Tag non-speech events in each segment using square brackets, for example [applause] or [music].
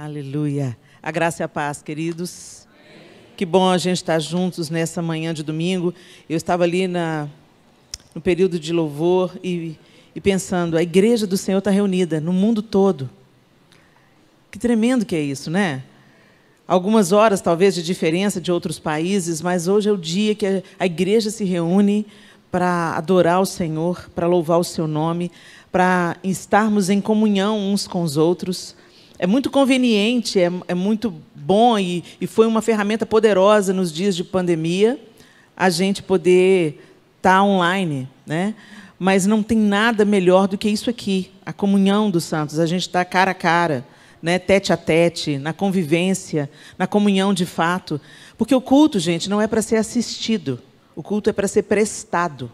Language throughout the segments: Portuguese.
Aleluia. A graça e a paz, queridos. Que bom a gente estar juntos nessa manhã de domingo. Eu estava ali na, no período de louvor e, e pensando, a igreja do Senhor está reunida no mundo todo. Que tremendo que é isso, né? Algumas horas, talvez, de diferença de outros países, mas hoje é o dia que a igreja se reúne para adorar o Senhor, para louvar o seu nome, para estarmos em comunhão uns com os outros é muito conveniente, é, é muito bom e, e, foi uma ferramenta poderosa nos dias de pandemia a gente poder estar tá online, né? Mas não tem nada melhor do que isso aqui, a comunhão dos santos. A gente está cara a cara, né? Tete a tete, na convivência, na comunhão de fato, porque o culto, gente, não é para ser assistido. O culto é para ser prestado.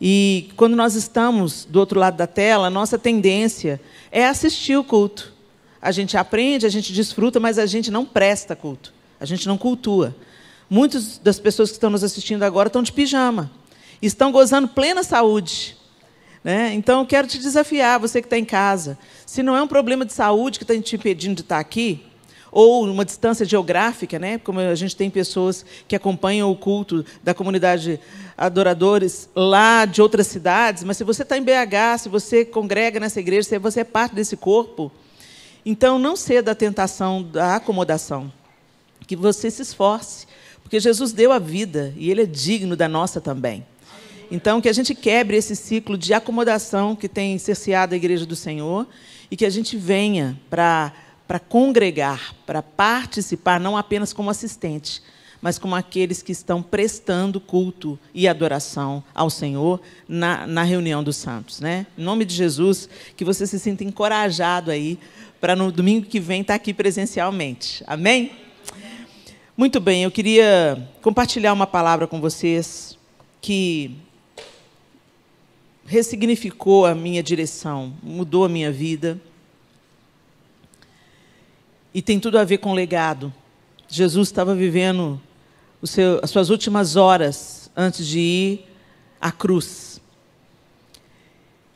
E quando nós estamos do outro lado da tela, a nossa tendência é assistir o culto. A gente aprende, a gente desfruta, mas a gente não presta culto. A gente não cultua. Muitas das pessoas que estão nos assistindo agora estão de pijama. Estão gozando plena saúde. Né? Então, eu quero te desafiar, você que está em casa. Se não é um problema de saúde que está te impedindo de estar tá aqui, ou uma distância geográfica, né? como a gente tem pessoas que acompanham o culto da comunidade adoradores lá de outras cidades, mas se você está em BH, se você congrega nessa igreja, se você é parte desse corpo, então, não ceda à tentação da acomodação. Que você se esforce, porque Jesus deu a vida e ele é digno da nossa também. Então, que a gente quebre esse ciclo de acomodação que tem cerceado a Igreja do Senhor e que a gente venha para para congregar, para participar, não apenas como assistente, mas como aqueles que estão prestando culto e adoração ao Senhor na, na reunião dos santos. Né? Em nome de Jesus, que você se sinta encorajado aí para no domingo que vem estar tá aqui presencialmente. Amém? Muito bem, eu queria compartilhar uma palavra com vocês que ressignificou a minha direção, mudou a minha vida. E tem tudo a ver com legado. Jesus estava vivendo seu, as suas últimas horas antes de ir à cruz.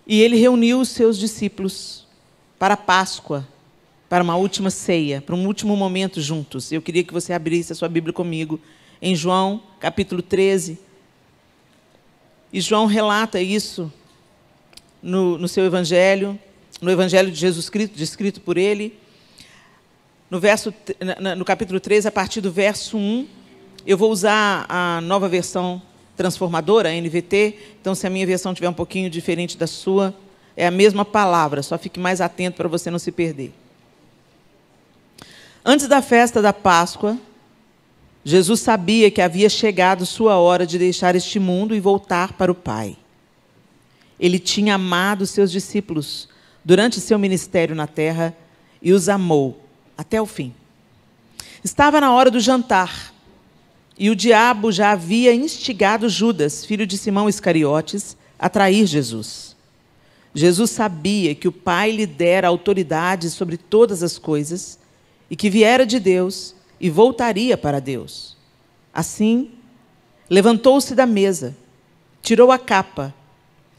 E ele reuniu os seus discípulos para a Páscoa, para uma última ceia, para um último momento juntos. Eu queria que você abrisse a sua Bíblia comigo em João, capítulo 13. E João relata isso no, no seu Evangelho, no Evangelho de Jesus Cristo, descrito por ele. No, verso, no capítulo 13, a partir do verso 1, eu vou usar a nova versão transformadora, a NVT. Então, se a minha versão tiver um pouquinho diferente da sua, é a mesma palavra, só fique mais atento para você não se perder. Antes da festa da Páscoa, Jesus sabia que havia chegado sua hora de deixar este mundo e voltar para o Pai. Ele tinha amado seus discípulos durante seu ministério na terra e os amou até o fim. Estava na hora do jantar e o diabo já havia instigado Judas, filho de Simão Iscariotes, a trair Jesus. Jesus sabia que o Pai lhe dera autoridade sobre todas as coisas e que viera de Deus e voltaria para Deus. Assim, levantou-se da mesa, tirou a capa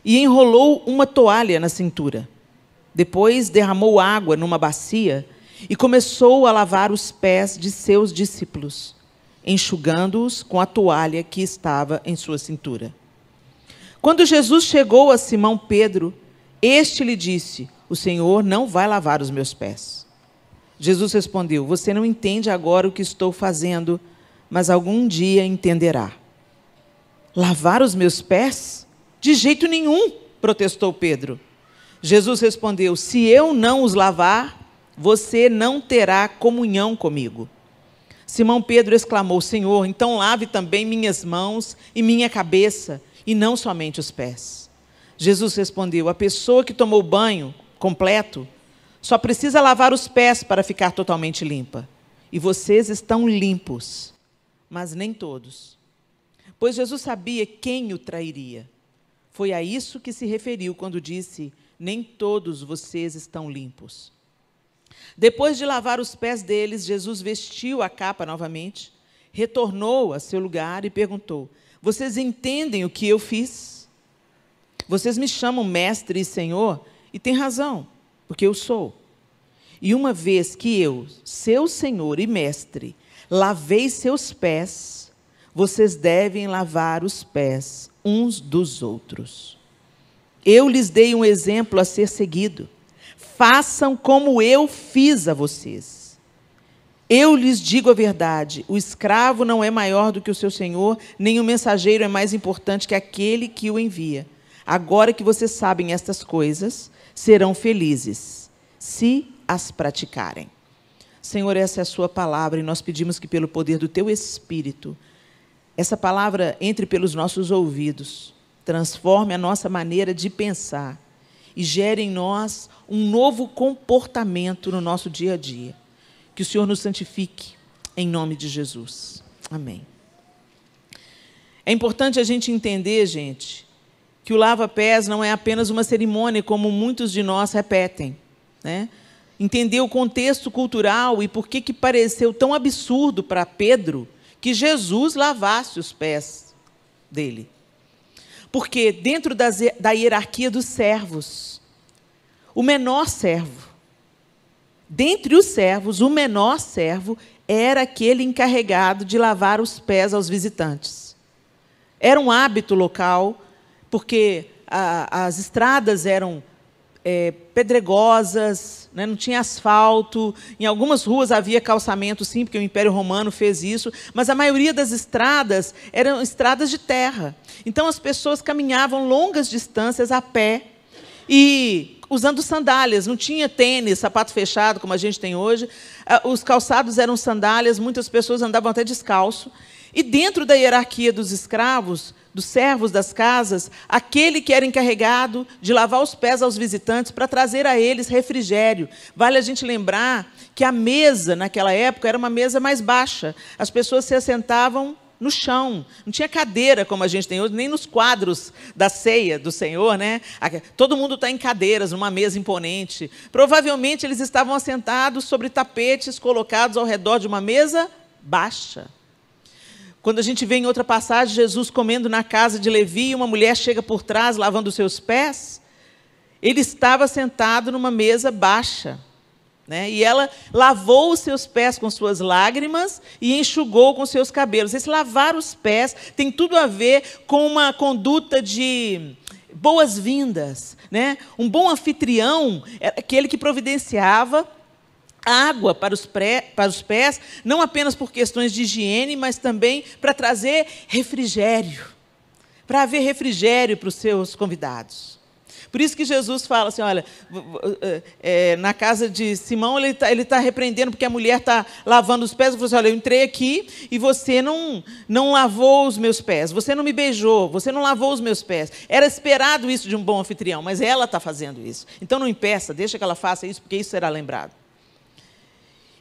e enrolou uma toalha na cintura. Depois derramou água numa bacia e começou a lavar os pés de seus discípulos, enxugando-os com a toalha que estava em sua cintura. Quando Jesus chegou a Simão Pedro, este lhe disse: O Senhor não vai lavar os meus pés. Jesus respondeu: Você não entende agora o que estou fazendo, mas algum dia entenderá. Lavar os meus pés? De jeito nenhum, protestou Pedro. Jesus respondeu: Se eu não os lavar, você não terá comunhão comigo. Simão Pedro exclamou: Senhor, então lave também minhas mãos e minha cabeça, e não somente os pés. Jesus respondeu: A pessoa que tomou banho completo só precisa lavar os pés para ficar totalmente limpa. E vocês estão limpos, mas nem todos. Pois Jesus sabia quem o trairia. Foi a isso que se referiu quando disse: Nem todos vocês estão limpos. Depois de lavar os pés deles, Jesus vestiu a capa novamente, retornou a seu lugar e perguntou: Vocês entendem o que eu fiz? Vocês me chamam mestre e senhor, e tem razão, porque eu sou. E uma vez que eu, seu senhor e mestre, lavei seus pés, vocês devem lavar os pés uns dos outros. Eu lhes dei um exemplo a ser seguido. Façam como eu fiz a vocês. Eu lhes digo a verdade: o escravo não é maior do que o seu senhor, nem o mensageiro é mais importante que aquele que o envia. Agora que vocês sabem estas coisas, serão felizes se as praticarem. Senhor, essa é a Sua palavra e nós pedimos que, pelo poder do Teu Espírito, essa palavra entre pelos nossos ouvidos, transforme a nossa maneira de pensar e gere em nós um novo comportamento no nosso dia a dia. Que o Senhor nos santifique, em nome de Jesus. Amém. É importante a gente entender, gente, que o lava-pés não é apenas uma cerimônia, como muitos de nós repetem. Né? Entender o contexto cultural e por que, que pareceu tão absurdo para Pedro que Jesus lavasse os pés dele. Porque dentro das, da hierarquia dos servos, o menor servo, dentre os servos, o menor servo era aquele encarregado de lavar os pés aos visitantes. Era um hábito local porque a, as estradas eram é, pedregosas, né, não tinha asfalto. Em algumas ruas havia calçamento, sim, porque o Império Romano fez isso, mas a maioria das estradas eram estradas de terra. Então as pessoas caminhavam longas distâncias a pé e usando sandálias, não tinha tênis, sapato fechado como a gente tem hoje. Ah, os calçados eram sandálias, muitas pessoas andavam até descalço. E dentro da hierarquia dos escravos, dos servos das casas, aquele que era encarregado de lavar os pés aos visitantes para trazer a eles refrigério. Vale a gente lembrar que a mesa naquela época era uma mesa mais baixa. As pessoas se assentavam no chão, não tinha cadeira como a gente tem hoje, nem nos quadros da ceia do Senhor, né? Todo mundo está em cadeiras, numa mesa imponente. Provavelmente eles estavam assentados sobre tapetes colocados ao redor de uma mesa baixa. Quando a gente vê em outra passagem Jesus comendo na casa de Levi e uma mulher chega por trás lavando os seus pés, ele estava sentado numa mesa baixa. Né? E ela lavou os seus pés com suas lágrimas e enxugou com seus cabelos. Esse lavar os pés tem tudo a ver com uma conduta de boas-vindas. Né? Um bom anfitrião é aquele que providenciava água para os, pré, para os pés, não apenas por questões de higiene, mas também para trazer refrigério, para haver refrigério para os seus convidados. Por isso que Jesus fala assim: olha, é, na casa de Simão, ele está ele tá repreendendo, porque a mulher está lavando os pés. Ele falou assim: olha, eu entrei aqui e você não, não lavou os meus pés, você não me beijou, você não lavou os meus pés. Era esperado isso de um bom anfitrião, mas ela está fazendo isso. Então não impeça, deixa que ela faça isso, porque isso será lembrado.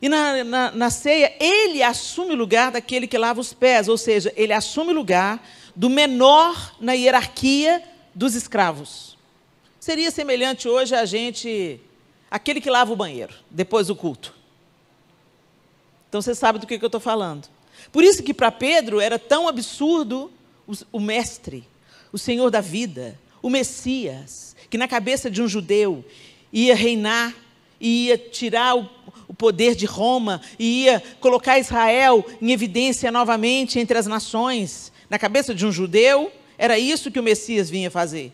E na, na, na ceia, ele assume o lugar daquele que lava os pés, ou seja, ele assume o lugar do menor na hierarquia dos escravos. Seria semelhante hoje a gente, aquele que lava o banheiro, depois do culto. Então você sabe do que, que eu estou falando. Por isso que para Pedro era tão absurdo o, o mestre, o senhor da vida, o Messias, que na cabeça de um judeu ia reinar, e ia tirar o o poder de Roma e ia colocar Israel em evidência novamente entre as nações. Na cabeça de um judeu, era isso que o Messias vinha fazer.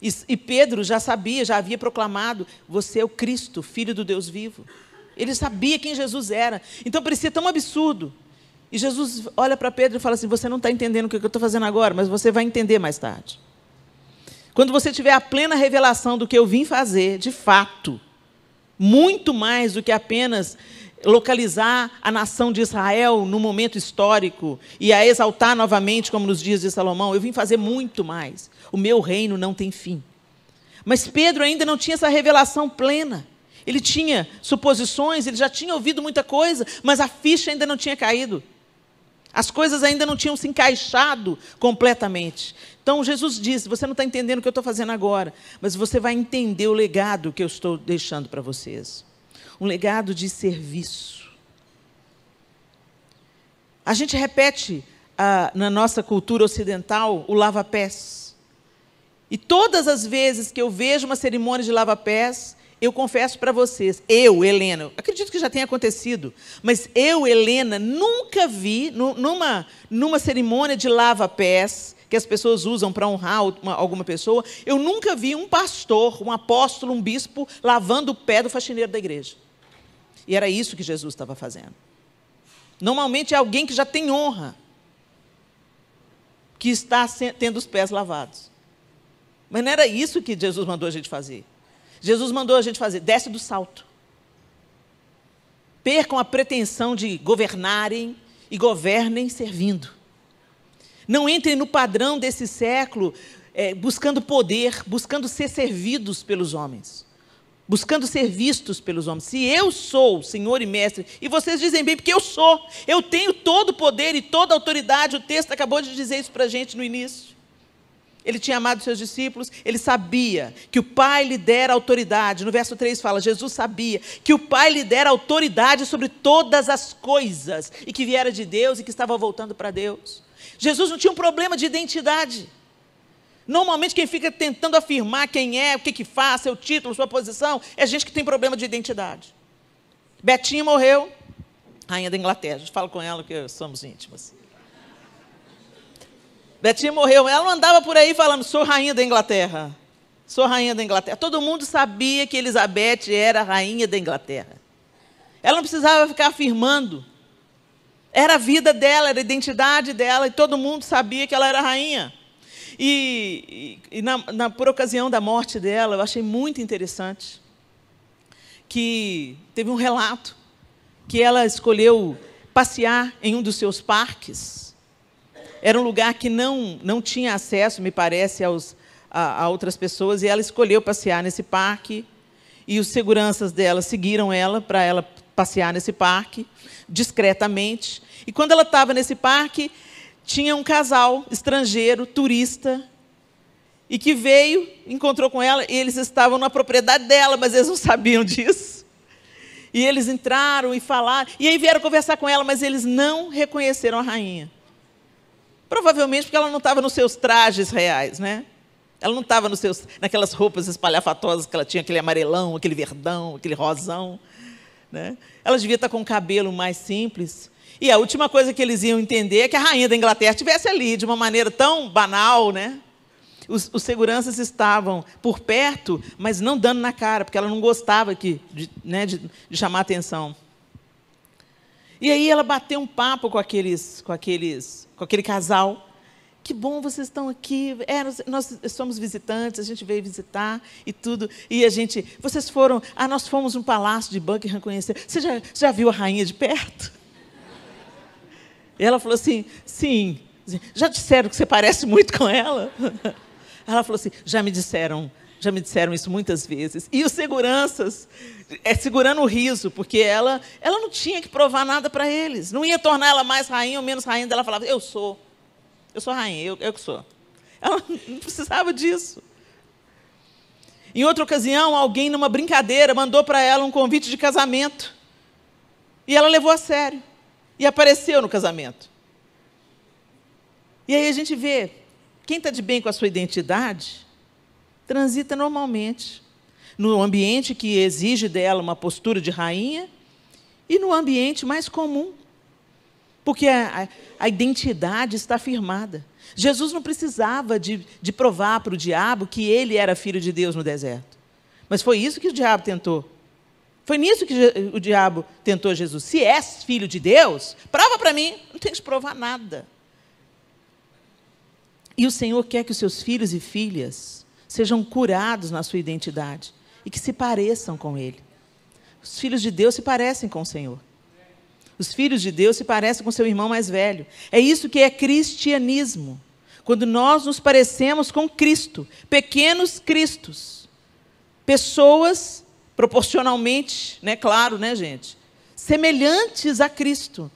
E, e Pedro já sabia, já havia proclamado: Você é o Cristo, filho do Deus vivo. Ele sabia quem Jesus era. Então parecia tão absurdo. E Jesus olha para Pedro e fala assim: Você não está entendendo o que eu estou fazendo agora, mas você vai entender mais tarde. Quando você tiver a plena revelação do que eu vim fazer, de fato, muito mais do que apenas localizar a nação de Israel no momento histórico e a exaltar novamente, como nos dias de Salomão. Eu vim fazer muito mais. O meu reino não tem fim. Mas Pedro ainda não tinha essa revelação plena. Ele tinha suposições, ele já tinha ouvido muita coisa, mas a ficha ainda não tinha caído. As coisas ainda não tinham se encaixado completamente. Então Jesus disse: Você não está entendendo o que eu estou fazendo agora, mas você vai entender o legado que eu estou deixando para vocês um legado de serviço. A gente repete ah, na nossa cultura ocidental o lava-pés. E todas as vezes que eu vejo uma cerimônia de lava-pés, eu confesso para vocês, eu, Helena, acredito que já tenha acontecido, mas eu, Helena, nunca vi numa, numa cerimônia de lava-pés que as pessoas usam para honrar uma, alguma pessoa. Eu nunca vi um pastor, um apóstolo, um bispo lavando o pé do faxineiro da igreja. E era isso que Jesus estava fazendo. Normalmente é alguém que já tem honra, que está tendo os pés lavados. Mas não era isso que Jesus mandou a gente fazer. Jesus mandou a gente fazer: desce do salto. Percam a pretensão de governarem e governem servindo. Não entrem no padrão desse século é, buscando poder, buscando ser servidos pelos homens, buscando ser vistos pelos homens. Se eu sou Senhor e Mestre, e vocês dizem bem, porque eu sou, eu tenho todo o poder e toda a autoridade, o texto acabou de dizer isso para a gente no início. Ele tinha amado seus discípulos, ele sabia que o Pai lhe dera autoridade. No verso 3 fala: Jesus sabia que o Pai lhe dera autoridade sobre todas as coisas, e que viera de Deus e que estava voltando para Deus. Jesus não tinha um problema de identidade. Normalmente quem fica tentando afirmar quem é, o que, que faz, seu título, sua posição, é gente que tem problema de identidade. Betinha morreu, rainha da Inglaterra. Eu falo com ela que somos íntimos. Betinha morreu, ela não andava por aí falando, sou rainha da Inglaterra. Sou rainha da Inglaterra. Todo mundo sabia que Elizabeth era rainha da Inglaterra. Ela não precisava ficar afirmando. Era a vida dela, era a identidade dela, e todo mundo sabia que ela era rainha. E, e, e na, na, por ocasião da morte dela, eu achei muito interessante que teve um relato que ela escolheu passear em um dos seus parques. Era um lugar que não, não tinha acesso, me parece, aos, a, a outras pessoas, e ela escolheu passear nesse parque. E os seguranças dela seguiram ela para ela passear nesse parque, discretamente. E quando ela estava nesse parque, tinha um casal estrangeiro, turista, e que veio, encontrou com ela, e eles estavam na propriedade dela, mas eles não sabiam [laughs] disso. E eles entraram e falaram, e aí vieram conversar com ela, mas eles não reconheceram a rainha. Provavelmente porque ela não estava nos seus trajes reais, né? Ela não estava naquelas roupas espalhafatosas que ela tinha, aquele amarelão, aquele verdão, aquele rosão. Né? Ela devia estar com o cabelo mais simples. E a última coisa que eles iam entender é que a rainha da Inglaterra estivesse ali, de uma maneira tão banal, né? Os, os, seguranças estavam por perto, mas não dando na cara, porque ela não gostava que, de, né, de, de chamar atenção. E aí ela bateu um papo com aqueles, com aqueles, com aquele casal que bom vocês estão aqui. É, nós, nós, somos visitantes, a gente veio visitar e tudo. E a gente, vocês foram, ah, nós fomos um palácio de Buckingham conhecer. Você já, já viu a rainha de perto? E ela falou assim: sim. Já disseram que você parece muito com ela? Ela falou assim: já me disseram. Já me disseram isso muitas vezes. E os seguranças, é, segurando o riso, porque ela, ela não tinha que provar nada para eles. Não ia tornar ela mais rainha ou menos rainha. Ela falava, eu sou. Eu sou rainha, eu, eu que sou. Ela [laughs] não precisava disso. Em outra ocasião, alguém, numa brincadeira, mandou para ela um convite de casamento. E ela levou a sério. E apareceu no casamento. E aí a gente vê: quem está de bem com a sua identidade, transita normalmente. No ambiente que exige dela uma postura de rainha e no ambiente mais comum, porque a, a identidade está firmada. Jesus não precisava de, de provar para o diabo que ele era filho de Deus no deserto. Mas foi isso que o diabo tentou. Foi nisso que o diabo tentou Jesus. Se és filho de Deus, prova para mim. Não tem que provar nada. E o Senhor quer que os seus filhos e filhas sejam curados na sua identidade e que se pareçam com Ele. Os filhos de Deus se parecem com o Senhor. Os filhos de Deus se parecem com seu irmão mais velho. É isso que é cristianismo. Quando nós nos parecemos com Cristo, pequenos cristos, pessoas proporcionalmente, né, claro, né, gente, semelhantes a Cristo.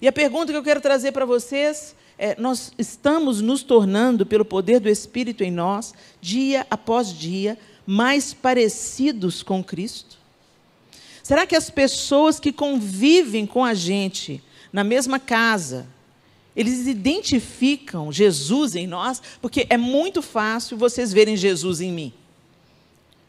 E a pergunta que eu quero trazer para vocês é, nós estamos nos tornando, pelo poder do Espírito em nós, dia após dia, mais parecidos com Cristo? Será que as pessoas que convivem com a gente na mesma casa, eles identificam Jesus em nós? Porque é muito fácil vocês verem Jesus em mim.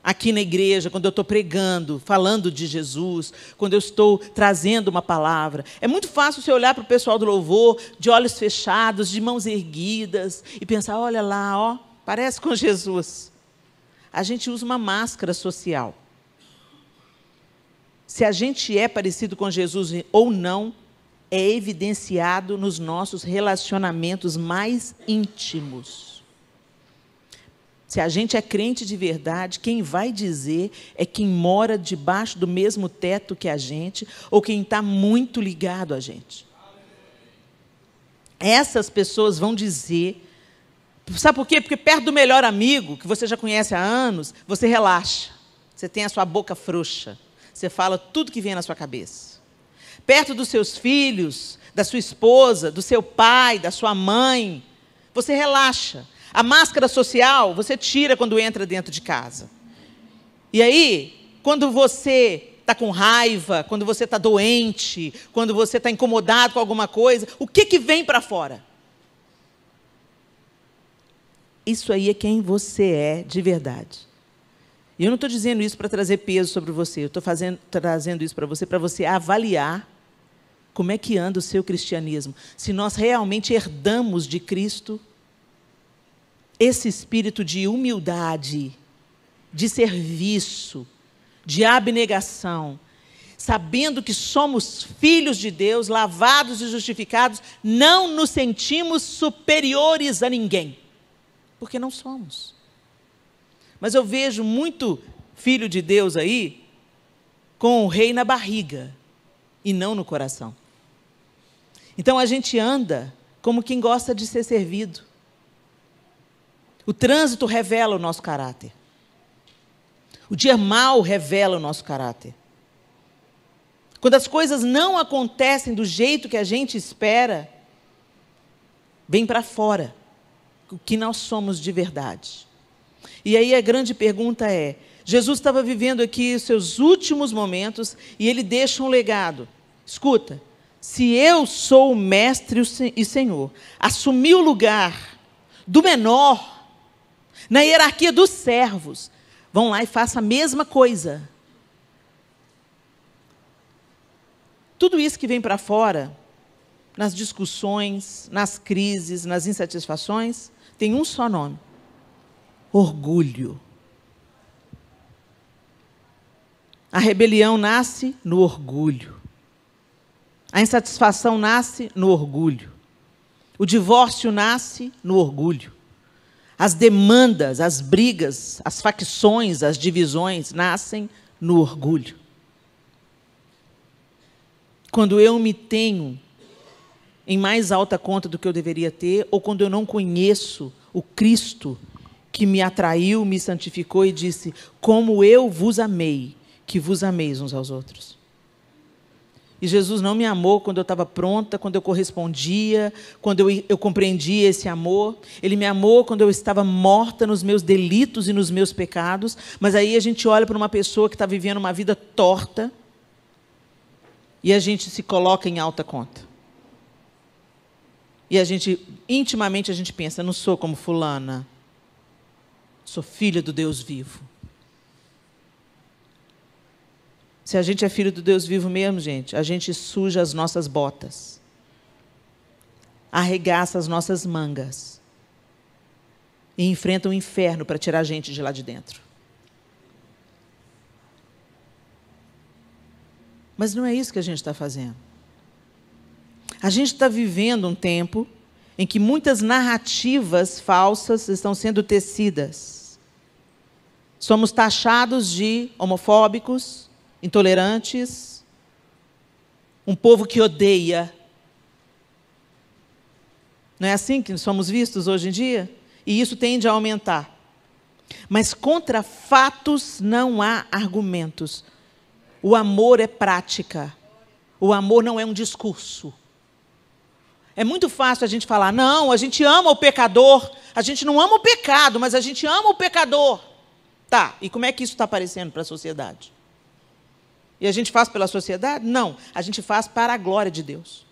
Aqui na igreja, quando eu estou pregando, falando de Jesus, quando eu estou trazendo uma palavra. É muito fácil você olhar para o pessoal do louvor, de olhos fechados, de mãos erguidas, e pensar: olha lá, ó, parece com Jesus. A gente usa uma máscara social se a gente é parecido com Jesus ou não, é evidenciado nos nossos relacionamentos mais íntimos. Se a gente é crente de verdade, quem vai dizer é quem mora debaixo do mesmo teto que a gente ou quem está muito ligado a gente. Essas pessoas vão dizer. Sabe por quê? Porque perto do melhor amigo, que você já conhece há anos, você relaxa. Você tem a sua boca frouxa. Você fala tudo que vem na sua cabeça. Perto dos seus filhos, da sua esposa, do seu pai, da sua mãe, você relaxa. A máscara social você tira quando entra dentro de casa. E aí, quando você está com raiva, quando você está doente, quando você está incomodado com alguma coisa, o que, que vem para fora? Isso aí é quem você é de verdade. E eu não estou dizendo isso para trazer peso sobre você, eu estou trazendo isso para você, para você avaliar como é que anda o seu cristianismo. Se nós realmente herdamos de Cristo esse espírito de humildade, de serviço, de abnegação, sabendo que somos filhos de Deus, lavados e justificados, não nos sentimos superiores a ninguém, porque não somos. Mas eu vejo muito filho de Deus aí com o rei na barriga e não no coração. Então a gente anda como quem gosta de ser servido. O trânsito revela o nosso caráter. O dia mal revela o nosso caráter. Quando as coisas não acontecem do jeito que a gente espera, vem para fora o que nós somos de verdade. E aí a grande pergunta é: Jesus estava vivendo aqui os seus últimos momentos e ele deixa um legado. Escuta, se eu sou o mestre e senhor, assumi o lugar do menor na hierarquia dos servos, vão lá e façam a mesma coisa. Tudo isso que vem para fora, nas discussões, nas crises, nas insatisfações, tem um só nome: orgulho. A rebelião nasce no orgulho. A insatisfação nasce no orgulho. O divórcio nasce no orgulho. As demandas, as brigas, as facções, as divisões nascem no orgulho. Quando eu me tenho em mais alta conta do que eu deveria ter, ou quando eu não conheço o Cristo que me atraiu, me santificou e disse: Como eu vos amei, que vos ameis uns aos outros. E Jesus não me amou quando eu estava pronta, quando eu correspondia, quando eu, eu compreendia esse amor. Ele me amou quando eu estava morta nos meus delitos e nos meus pecados. Mas aí a gente olha para uma pessoa que está vivendo uma vida torta e a gente se coloca em alta conta. E a gente, intimamente, a gente pensa, não sou como fulana. Sou filho do Deus vivo. Se a gente é filho do Deus vivo mesmo, gente, a gente suja as nossas botas, arregaça as nossas mangas e enfrenta o um inferno para tirar a gente de lá de dentro. Mas não é isso que a gente está fazendo. A gente está vivendo um tempo em que muitas narrativas falsas estão sendo tecidas somos taxados de homofóbicos, intolerantes, um povo que odeia. Não é assim que somos vistos hoje em dia? E isso tende a aumentar. Mas contra fatos não há argumentos. O amor é prática. O amor não é um discurso. É muito fácil a gente falar, não, a gente ama o pecador, a gente não ama o pecado, mas a gente ama o pecador. Tá, e como é que isso está aparecendo para a sociedade? E a gente faz pela sociedade? Não, a gente faz para a glória de Deus.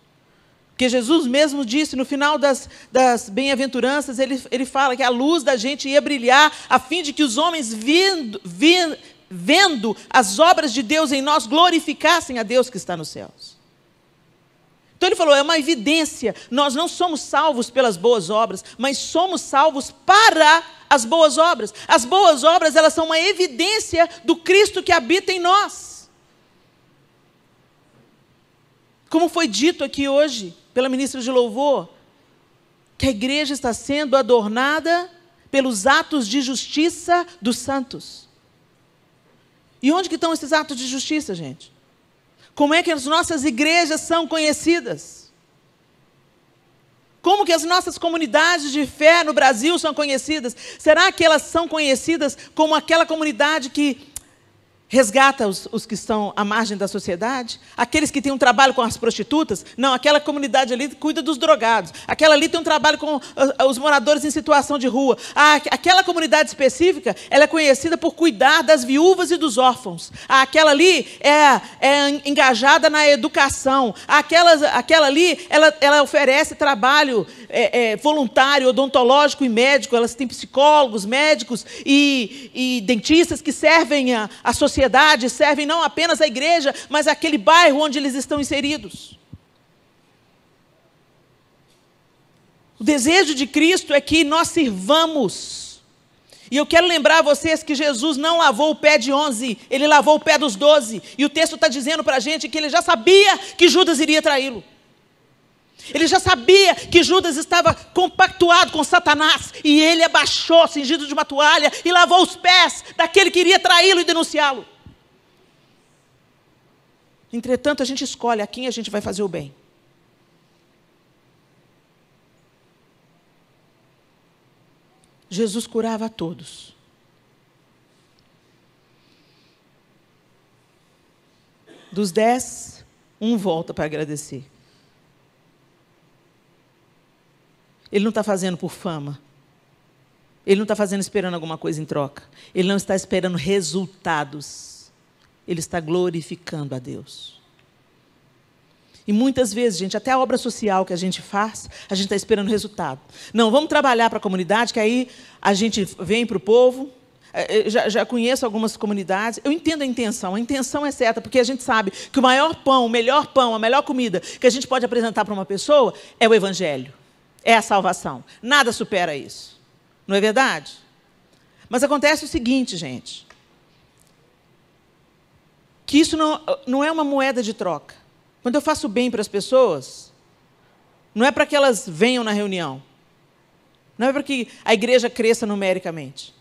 Porque Jesus mesmo disse no final das, das bem-aventuranças, ele, ele fala que a luz da gente ia brilhar, a fim de que os homens, vindo, vindo vendo as obras de Deus em nós, glorificassem a Deus que está nos céus. Então ele falou: é uma evidência. Nós não somos salvos pelas boas obras, mas somos salvos para as boas obras. As boas obras, elas são uma evidência do Cristo que habita em nós. Como foi dito aqui hoje pela ministra de Louvor, que a igreja está sendo adornada pelos atos de justiça dos santos. E onde que estão esses atos de justiça, gente? Como é que as nossas igrejas são conhecidas? Como que as nossas comunidades de fé no Brasil são conhecidas? Será que elas são conhecidas como aquela comunidade que resgata os, os, que estão à margem da sociedade, aqueles que têm um trabalho com as prostitutas, não, aquela comunidade ali cuida dos drogados, aquela ali tem um trabalho com ah, ah, os moradores em situação de rua, ah, aquela comunidade específica, ela é conhecida por cuidar das viúvas e dos órfãos, ah, aquela ali é, é engajada na educação, ah, aquela, aquela ali, ela, ela oferece trabalho é, é, voluntário, odontológico e médico, elas têm psicólogos, médicos e, e dentistas que servem a, a sociedade, sociedade, servem não apenas à igreja, mas aquele bairro onde eles estão inseridos. O desejo de Cristo é que nós sirvamos. E eu quero lembrar a vocês que Jesus não lavou o pé de 11, ele lavou o pé dos 12. E o texto está dizendo para a gente que ele já sabia que Judas iria traí-lo. Ele já sabia que Judas estava compactuado com Satanás e ele abaixou, cingido de uma toalha, e lavou os pés daquele que iria traí-lo e denunciá-lo. Entretanto, a gente escolhe a quem a gente vai fazer o bem. Jesus curava a todos. Dos dez, um volta para agradecer. Ele não está fazendo por fama. Ele não está fazendo esperando alguma coisa em troca. Ele não está esperando resultados. Ele está glorificando a Deus. E muitas vezes, gente, até a obra social que a gente faz, a gente está esperando resultado. Não, vamos trabalhar para a comunidade, que aí a gente vem para o povo, é, é, já, já, conheço algumas comunidades, eu entendo a intenção, a intenção é certa, porque a gente sabe que o maior pão, o melhor pão, a melhor comida que a gente pode apresentar para uma pessoa é o Evangelho é a salvação. Nada supera isso. Não é verdade? Mas acontece o seguinte, gente. Que isso não, não é uma moeda de troca. Quando eu faço bem para as pessoas, não é para que elas venham na reunião. Não é para que a igreja cresça numericamente.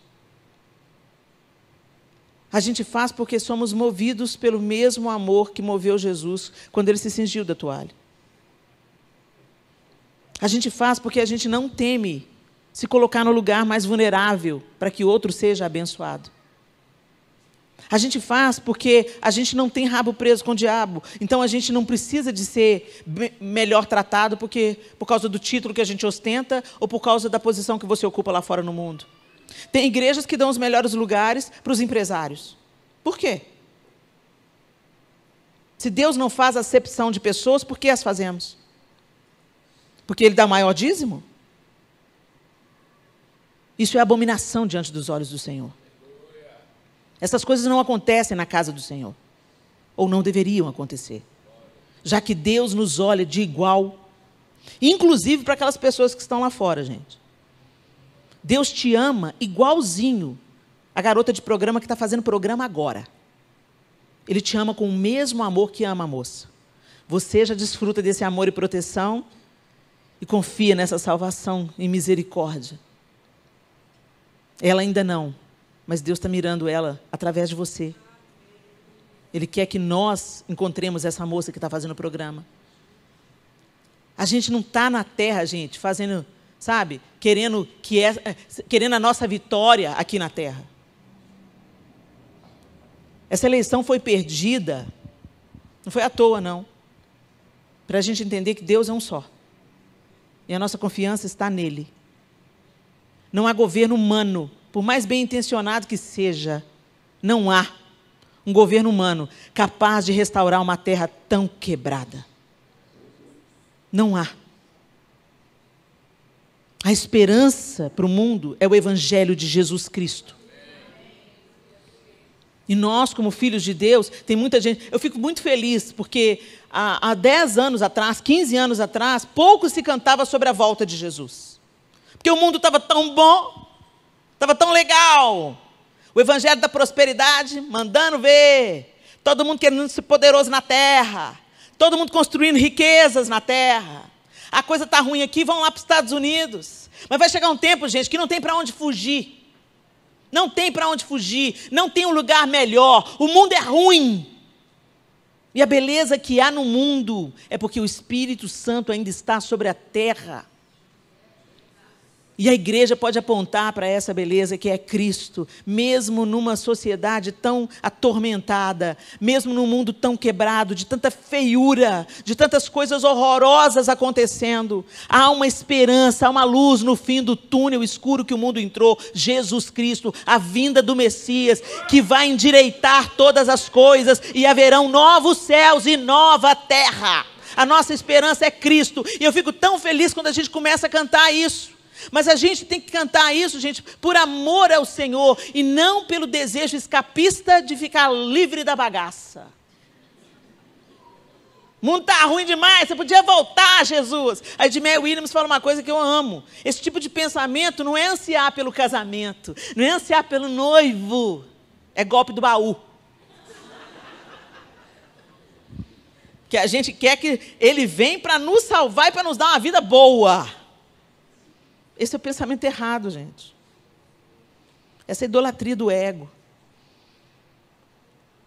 A gente faz porque somos movidos pelo mesmo amor que moveu Jesus quando ele se cingiu da toalha. A gente faz porque a gente não teme se colocar no lugar mais vulnerável para que outro seja abençoado. A gente faz porque a gente não tem rabo preso com o diabo. Então a gente não precisa de ser melhor tratado porque por causa do título que a gente ostenta ou por causa da posição que você ocupa lá fora no mundo. Tem igrejas que dão os melhores lugares para os empresários. Por quê? Se Deus não faz acepção de pessoas, por que as fazemos? porque ele dá maior dízimo. Isso é abominação diante dos olhos do Senhor. Essas coisas não acontecem na casa do Senhor, ou não deveriam acontecer, já que Deus nos olha de igual, inclusive para aquelas pessoas que estão lá fora, gente. Deus te ama igualzinho a garota de programa que está fazendo programa agora. Ele te ama com o mesmo amor que ama a moça. Você já desfruta desse amor e proteção e confia nessa salvação e misericórdia. Ela ainda não, mas Deus está mirando ela através de você. Ele quer que nós encontremos essa moça que está fazendo o programa. A gente não está na terra, gente, fazendo, sabe, querendo, que é, querendo a nossa vitória aqui na terra. Essa eleição foi perdida, não foi à toa, não. Para a gente entender que Deus é um só. E a nossa confiança está nele. Não há governo humano, por mais bem intencionado que seja, não há um governo humano capaz de restaurar uma terra tão quebrada. Não há. A esperança para o mundo é o Evangelho de Jesus Cristo. E nós, como filhos de Deus, tem muita gente. Eu fico muito feliz porque há, há 10 anos atrás, 15 anos atrás, pouco se cantava sobre a volta de Jesus. Porque o mundo estava tão bom, estava tão legal. O evangelho da prosperidade mandando ver. Todo mundo querendo ser poderoso na terra. Todo mundo construindo riquezas na terra. A coisa está ruim aqui, vão lá para os Estados Unidos. Mas vai chegar um tempo, gente, que não tem para onde fugir. Não tem para onde fugir, não tem um lugar melhor. O mundo é ruim. E a beleza que há no mundo é porque o Espírito Santo ainda está sobre a terra. E a igreja pode apontar para essa beleza que é Cristo, mesmo numa sociedade tão atormentada, mesmo num mundo tão quebrado, de tanta feiura, de tantas coisas horrorosas acontecendo. Há uma esperança, há uma luz no fim do túnel escuro que o mundo entrou: Jesus Cristo, a vinda do Messias, que vai endireitar todas as coisas e haverão novos céus e nova terra. A nossa esperança é Cristo, e eu fico tão feliz quando a gente começa a cantar isso. Mas a gente tem que cantar isso, gente, por amor ao Senhor e não pelo desejo escapista de ficar livre da bagaça. O mundo está ruim demais, você podia voltar, Jesus. Aí de Mel Williams fala uma coisa que eu amo. Esse tipo de pensamento não é ansiar pelo casamento, não é ansiar pelo noivo. É golpe do baú. Que a gente quer que ele venha para nos salvar e para nos dar uma vida boa. Esse é o pensamento errado, gente. Essa idolatria do ego.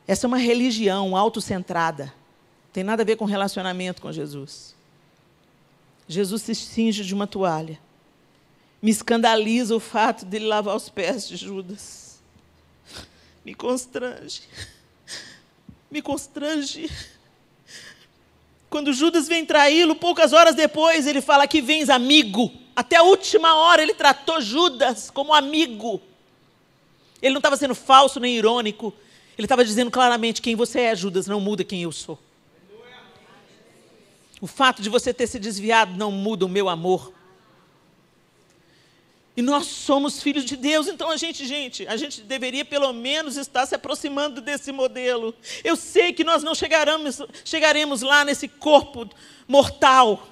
Essa é uma religião autocentrada. Tem nada a ver com relacionamento com Jesus. Jesus se cinge de uma toalha. Me escandaliza o fato ele lavar os pés de Judas. Me constrange. Me constrange. Quando Judas vem traí-lo, poucas horas depois, ele fala: Que vens, amigo. Até a última hora ele tratou Judas como amigo. Ele não estava sendo falso nem irônico. Ele estava dizendo claramente: quem você é, Judas, não muda quem eu sou. O fato de você ter se desviado não muda o meu amor. E nós somos filhos de Deus, então a gente, gente, a gente deveria pelo menos estar se aproximando desse modelo. Eu sei que nós não chegaremos, chegaremos lá nesse corpo mortal,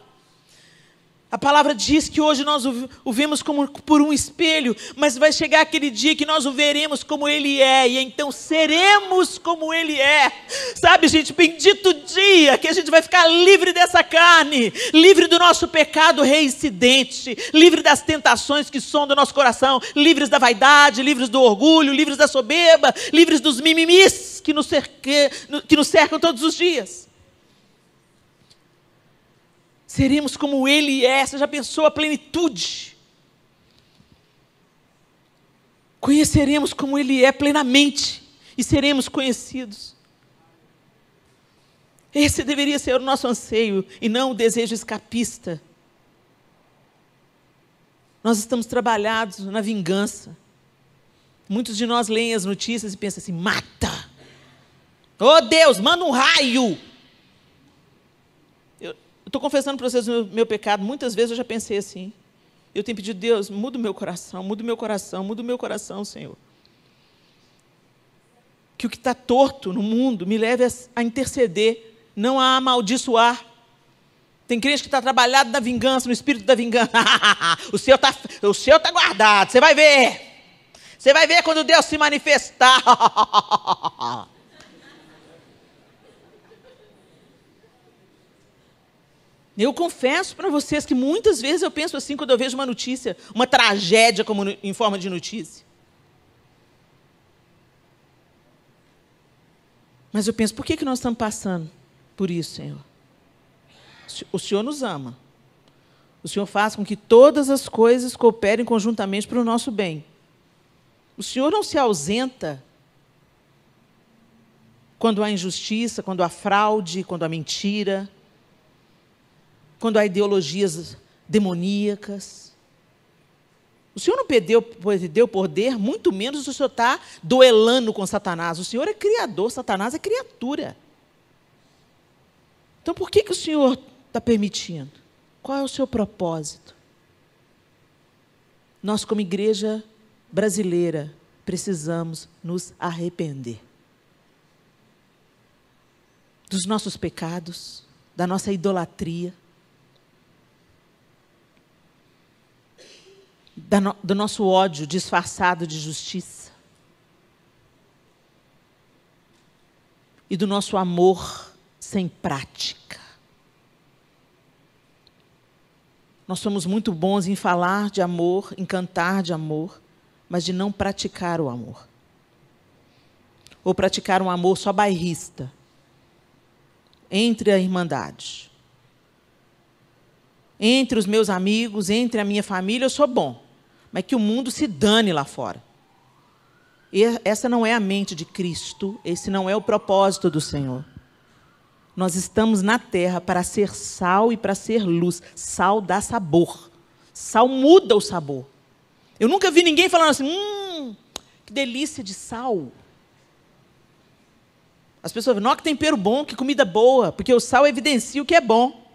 a palavra diz que hoje nós o vemos como por um espelho, mas vai chegar aquele dia que nós o veremos como ele é, e então seremos como ele é. Sabe, gente, bendito dia que a gente vai ficar livre dessa carne, livre do nosso pecado reincidente, livre das tentações que do nosso coração, livres da vaidade, livres do orgulho, livres da soberba, livres dos mimimis que nos, cerque, que nos cercam todos os dias. Seremos como Ele é. Você já pensou a plenitude? Conheceremos como Ele é plenamente e seremos conhecidos. Esse deveria ser o nosso anseio e não o desejo escapista. Nós estamos trabalhados na vingança. Muitos de nós leem as notícias e pensam assim: mata! Oh Deus, manda um raio! Estou confessando para vocês o meu, meu, pecado. Muitas vezes eu já pensei assim. Eu tenho pedido, Deus, muda o meu coração, muda o meu coração, muda o meu coração, Senhor. Que o que está torto no mundo me leve a, a interceder, não a amaldiçoar. Tem crente que está trabalhado na vingança, no espírito da vingança. [laughs] o céu está tá guardado, você vai ver. Você vai ver quando Deus se manifestar. [laughs] Eu confesso para vocês que muitas vezes eu penso assim quando eu vejo uma notícia, uma tragédia como em forma de notícia. Mas eu penso, por que, que nós estamos passando por isso, Senhor? O Senhor nos ama. O Senhor faz com que todas as coisas cooperem conjuntamente para o nosso bem. O Senhor não se ausenta quando há injustiça, quando há fraude, quando há mentira quando há ideologias demoníacas. O Senhor não perdeu, perdeu poder, muito menos o Senhor está duelando com Satanás. O Senhor é criador, Satanás é criatura. Então por que, que o Senhor está permitindo? Qual é o seu propósito? Nós, como igreja brasileira, precisamos nos arrepender dos nossos pecados, da nossa idolatria. do nosso ódio disfarçado de justiça e do nosso amor sem prática. Nós somos muito bons em falar de amor, em cantar de amor, mas de não praticar o amor. Ou praticar um amor só bairrista, entre a irmandade. Entre os meus amigos, entre a minha família, eu sou bom mas que o mundo se dane lá fora. E essa não é a mente de Cristo, esse não é o propósito do Senhor. Nós estamos na terra para ser sal e para ser luz. Sal dá sabor. Sal muda o sabor. Eu nunca vi ninguém falando assim, hum, que delícia de sal. As pessoas falam, que tempero bom, que comida boa, porque o sal evidencia o que é bom.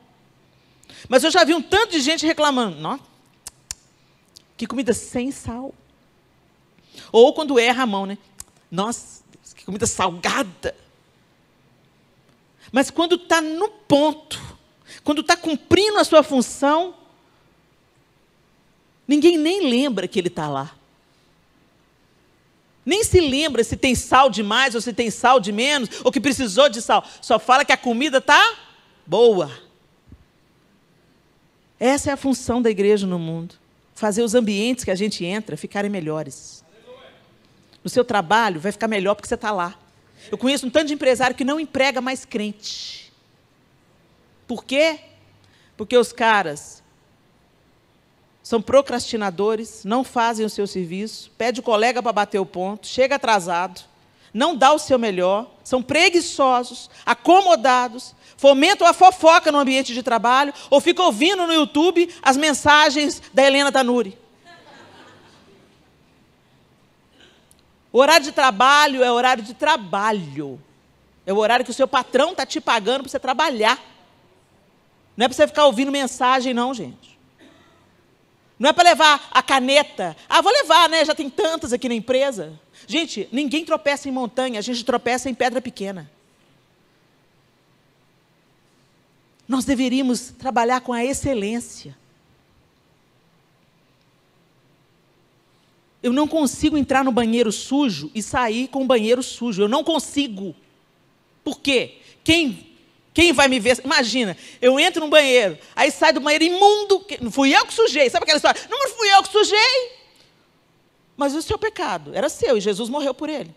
Mas eu já vi um tanto de gente reclamando, nossa, que comida sem sal. Ou quando erra a mão, né? Nossa, que comida salgada. Mas quando está no ponto, quando está cumprindo a sua função, ninguém nem lembra que ele está lá. Nem se lembra se tem sal demais ou se tem sal de menos, ou que precisou de sal. Só fala que a comida está boa. Essa é a função da igreja no mundo fazer os ambientes que a gente entra ficarem melhores. No seu trabalho vai ficar melhor porque você está lá. Eu conheço um tanto de empresário que não emprega mais crente. Por quê? Porque os caras são procrastinadores, não fazem o seu serviço, pede o colega para bater o ponto, chega atrasado, não dá o seu melhor, são preguiçosos, acomodados, fomentam a fofoca no ambiente de trabalho ou ficam ouvindo no YouTube as mensagens da Helena Tanuri. O horário de trabalho é horário de trabalho. É o horário que o seu patrão está te pagando para você trabalhar. Não é para você ficar ouvindo mensagem, não, gente. Não é para levar a caneta. Ah, vou levar, né? Já tem tantas aqui na empresa. Gente, ninguém tropeça em montanha, a gente tropeça em pedra pequena. Nós deveríamos trabalhar com a excelência. Eu não consigo entrar no banheiro sujo e sair com o banheiro sujo. Eu não consigo. Por quê? Quem quem vai me ver? Imagina, eu entro no banheiro, aí sai do banheiro imundo. Não fui eu que sujei. Sabe aquela história? Não fui eu que sujei. Mas o seu pecado era seu e Jesus morreu por ele.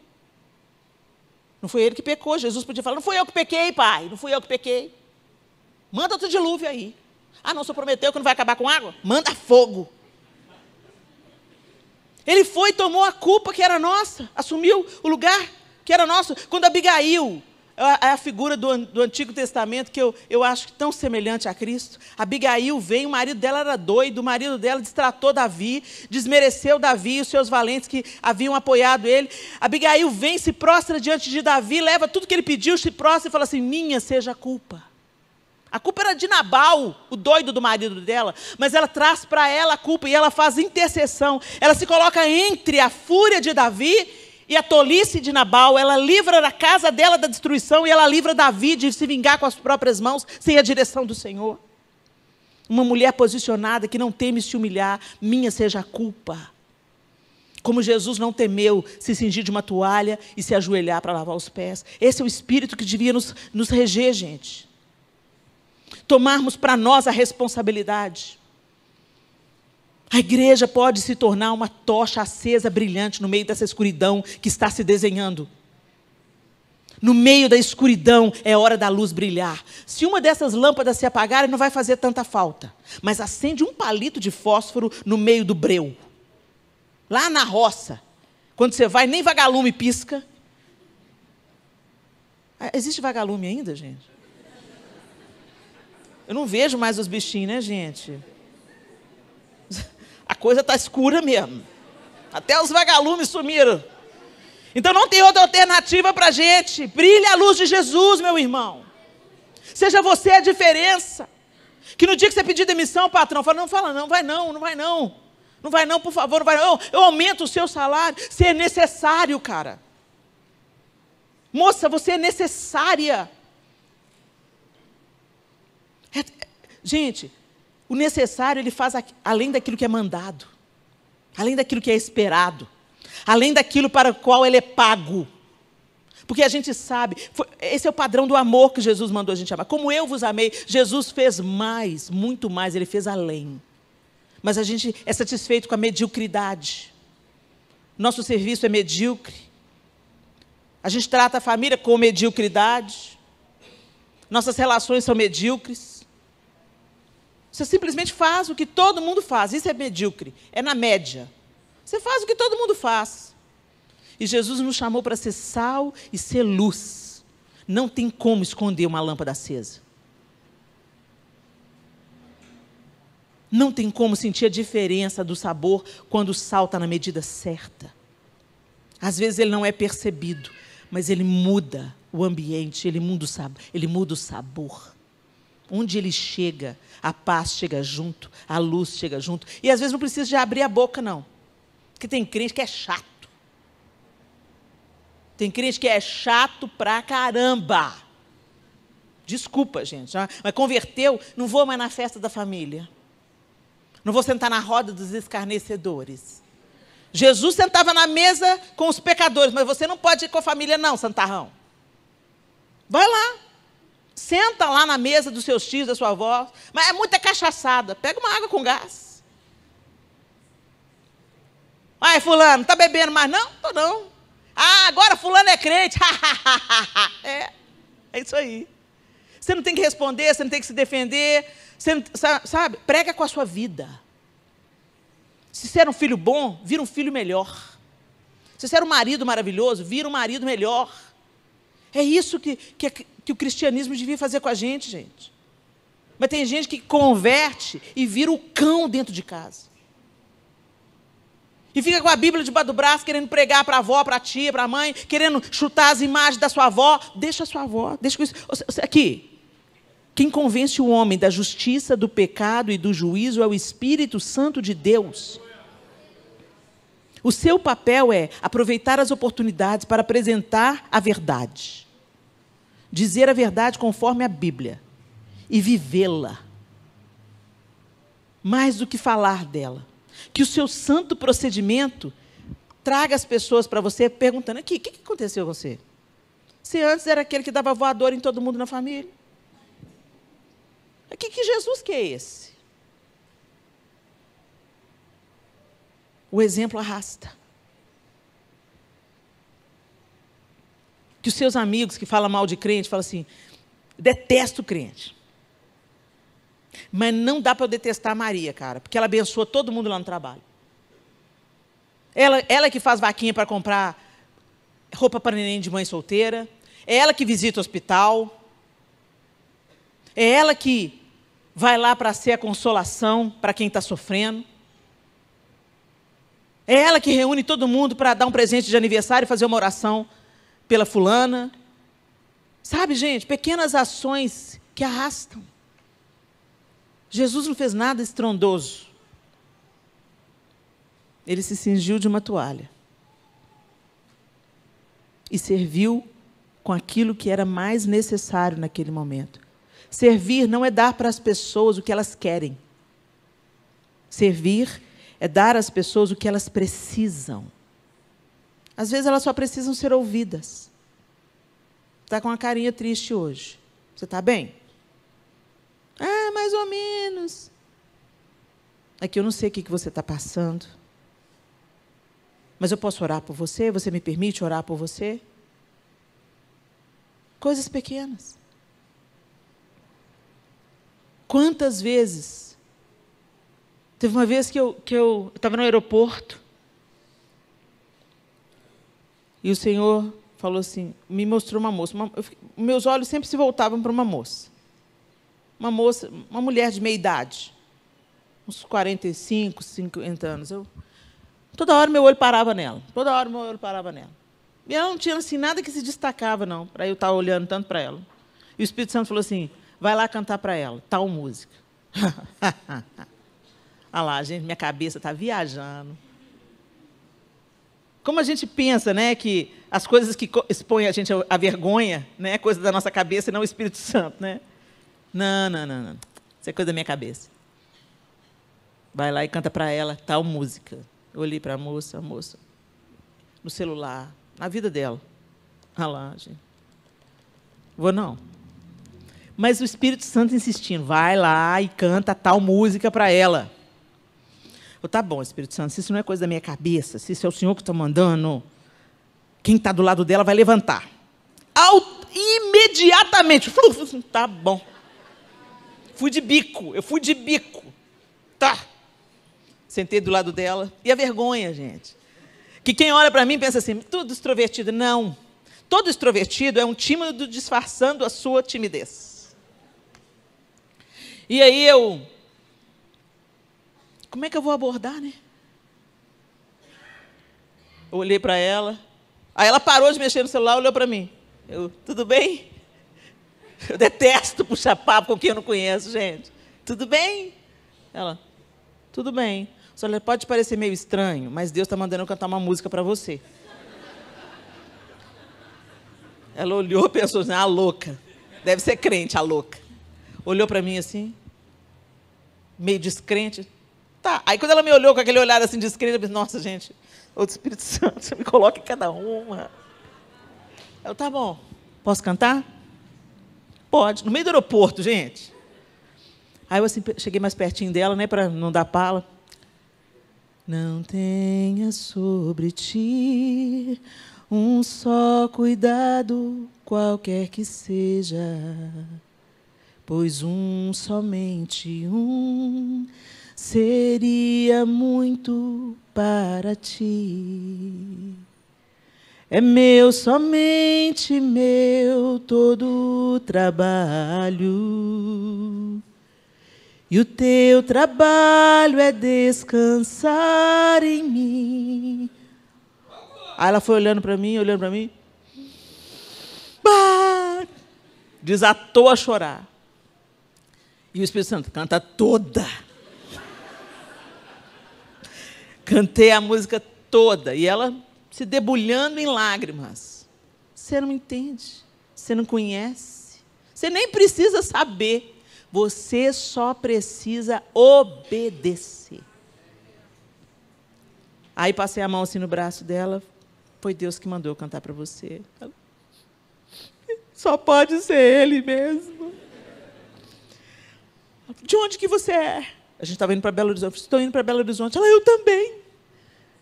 Não foi ele que pecou. Jesus podia falar: Não fui eu que pequei, pai. Não fui eu que pequei. Manda outro dilúvio aí. Ah, não, o senhor prometeu que não vai acabar com água? Manda fogo. Ele foi e tomou a culpa que era nossa, assumiu o lugar que era nosso. Quando Abigail é, é a figura do, do, Antigo Testamento que eu, eu acho tão semelhante a Cristo. Abigail vem, o marido dela era doido, o marido dela destratou Davi, desmereceu Davi e os seus valentes que haviam apoiado ele. Abigail vem, se prostra diante de Davi, leva tudo que ele pediu, se prostra e fala assim: Minha seja a culpa. A culpa era de Nabal, o doido do marido dela, mas ela traz para ela a culpa e ela faz intercessão. Ela se coloca entre a fúria de Davi e a tolice de Nabal, ela livra a casa dela da destruição e ela livra Davi de se vingar com as próprias mãos, sem a direção do Senhor. Uma mulher posicionada que não teme se humilhar, minha seja a culpa. Como Jesus não temeu se cingir de uma toalha e se ajoelhar para lavar os pés. Esse é o espírito que devia nos, nos reger, gente. Tomarmos para nós a responsabilidade. A igreja pode se tornar uma tocha acesa, brilhante, no meio dessa escuridão que está se desenhando. No meio da escuridão é hora da luz brilhar. Se uma dessas lâmpadas se apagar, não vai fazer tanta falta. Mas acende um palito de fósforo no meio do breu. Lá na roça. Quando você vai, nem vagalume pisca. Ah, existe vagalume ainda, gente? Eu não vejo mais os bichinhos, né, gente? A coisa está escura mesmo. Até os vagalumes sumiram. Então não tem outra alternativa para a gente. Brilha a luz de Jesus, meu irmão. Seja você a diferença. Que no dia que você pedir demissão, patrão, fala, não fala não, vai não, não vai não. Não vai não, por favor, não vai não. Eu, eu aumento o seu salário, se é necessário, cara. Moça, você é necessária. É, é, gente, o necessário ele faz além daquilo que é mandado, além daquilo que é esperado, além daquilo para o qual ele é pago. Porque a gente sabe, esse é o padrão do amor que Jesus mandou a gente amar. Como eu vos amei, Jesus fez mais, muito mais, ele fez além. Mas a gente é satisfeito com a mediocridade. Nosso serviço é medíocre. A gente trata a família com mediocridade. Nossas relações são medíocres. Você simplesmente faz o que todo mundo faz. Isso é medíocre, é na média. Você faz o que todo mundo faz. E Jesus nos chamou para ser sal e ser luz. Não tem como esconder uma lâmpada acesa. Não tem como sentir a diferença do sabor quando o sal está na medida certa. Às vezes ele não é percebido, mas ele muda o ambiente, ele muda o, ele muda o sabor. Onde ele chega, a paz chega junto, a luz chega junto. E às vezes não precisa de abrir a boca, não. Porque tem crente que é chato. Tem crente que é chato pra caramba. Desculpa, gente. Né? Mas converteu, não vou mais na festa da família. Não vou sentar na roda dos escarnecedores. Jesus sentava na mesa com os pecadores, mas você não pode ir com a família, não, santarrão. Vai lá, Senta lá na mesa dos seus tios, da sua avó. Mas é muita cachaçada. Pega uma água com gás. Ai, fulano, tá bebendo mais não? Tô não. Ah, agora fulano é crente. [laughs] é, é isso aí. Você não tem que responder, você não tem que se defender. Você não, sabe? Prega com a sua vida. Se você era um filho bom, vira um filho melhor. Se você era um marido maravilhoso, vira um marido melhor. É isso que, que, que o cristianismo devia fazer com a gente, gente. Mas tem gente que converte e vira o cão dentro de casa. E fica com a Bíblia debaixo do braço, querendo pregar para a avó, para a tia, para a mãe, querendo chutar as imagens da sua avó. Deixa a sua avó, deixa com isso. Aqui, quem convence o homem da justiça, do pecado e do juízo é o Espírito Santo de Deus. O seu papel é aproveitar as oportunidades para apresentar a verdade dizer a verdade conforme a Bíblia e vivê-la. Mais do que falar dela. Que o seu santo procedimento traga as pessoas para você perguntando: aqui, o que, que aconteceu com você? Se antes era aquele que dava voador em todo mundo na família. Que, que Jesus que é esse? O exemplo arrasta. que os seus amigos que falam mal de crente falam assim: detesto crente. Mas não dá para eu detestar a Maria, cara, porque ela abençoa todo mundo lá no trabalho. Ela, ela que faz vaquinha para comprar roupa para neném de mãe solteira. É ela que visita o hospital. É ela que vai lá para ser a consolação para quem está sofrendo. É ela que reúne todo mundo para dar um presente de aniversário e fazer uma oração pela fulana. Sabe, gente, pequenas ações que arrastam. Jesus não fez nada estrondoso. Ele se cingiu de uma toalha e serviu com aquilo que era mais necessário naquele momento. Servir não é dar para as pessoas o que elas querem. Servir é dar às pessoas o que elas precisam. Às vezes elas só precisam ser ouvidas. Está com uma carinha triste hoje. Você está bem? Ah, mais ou menos. É que eu não sei o que você está passando. Mas eu posso orar por você? Você me permite orar por você? Coisas pequenas. Quantas vezes? Teve uma vez que eu estava que eu, eu no aeroporto e o Senhor falou assim, me mostrou uma moça. Uma, meus olhos sempre se voltavam para uma moça. Uma moça, uma mulher de meia idade. Uns 45, 50 anos. Eu, toda hora meu olho parava nela. Toda hora meu olho parava nela. E ela não tinha assim, nada que se destacava, não, para eu estar tá olhando tanto para ela. E o Espírito Santo falou assim: vai lá cantar para ela, tal música. [laughs] Olha ah lá, gente, minha cabeça está viajando. Como a gente pensa, né, que as coisas que expõem a gente à vergonha, né, é coisa da nossa cabeça e não o Espírito Santo, né? Não, não, não, não. Isso é coisa da minha cabeça. Vai lá e canta para ela tal música. Eu olhei para a moça, a moça, no celular, na vida dela. Ah lá, gente. Vou não. Mas o Espírito Santo insistindo, vai lá e canta tal música para ela. Tipo, tá bom, Espírito Santo, se isso não é coisa da minha cabeça, se isso é o Senhor que está mandando, quem está do lado dela vai levantar. Ao, imediatamente. Tá bom. Fui de bico, eu fui de bico. Tá. Sentei do lado dela. E a vergonha, gente. Que quem olha para mim pensa assim, tudo extrovertido. Não. Todo extrovertido é um tímido disfarçando a sua timidez. E aí eu como é que eu vou abordar, né? Eu olhei para ela. Aí ela parou de mexer no celular, olhou para mim. Eu, tudo bem? Eu detesto puxar papo com quem eu não conheço, gente. Tudo bem? Ela, tudo bem. Só pode parecer meio estranho, mas Deus está mandando eu cantar uma música para você. Ela olhou, [laughs] pensou assim, ah, louca. Deve ser crente, a louca. Olhou para mim assim, meio descrente tá. Aí quando ela me olhou com aquele olhar assim de escrita, eu disse, nossa, gente, outro Espírito [laughs] Santo, você me coloca em cada uma. Eu tá bom, posso cantar? Pode. No meio do aeroporto, gente. Aí eu assim, cheguei mais pertinho dela, né, para não dar pala. Não tenha sobre ti um só cuidado, qualquer que seja, pois um somente um seria muito para ti. É meu, somente meu, todo o trabalho. E o teu trabalho é descansar em mim. Aí ah, ela foi olhando para mim, olhando para mim. Bah! Desatou a chorar. E o Espírito Santo canta toda. Cantei a música toda e ela se debulhando em lágrimas. Você não entende, você não conhece, você nem precisa saber, você só precisa obedecer. Aí passei a mão assim no braço dela, foi Deus que mandou eu cantar para você. só pode ser Ele mesmo. De onde que você é? A gente estava indo para Belo Horizonte. Estou indo para Belo Horizonte. Ela, eu também.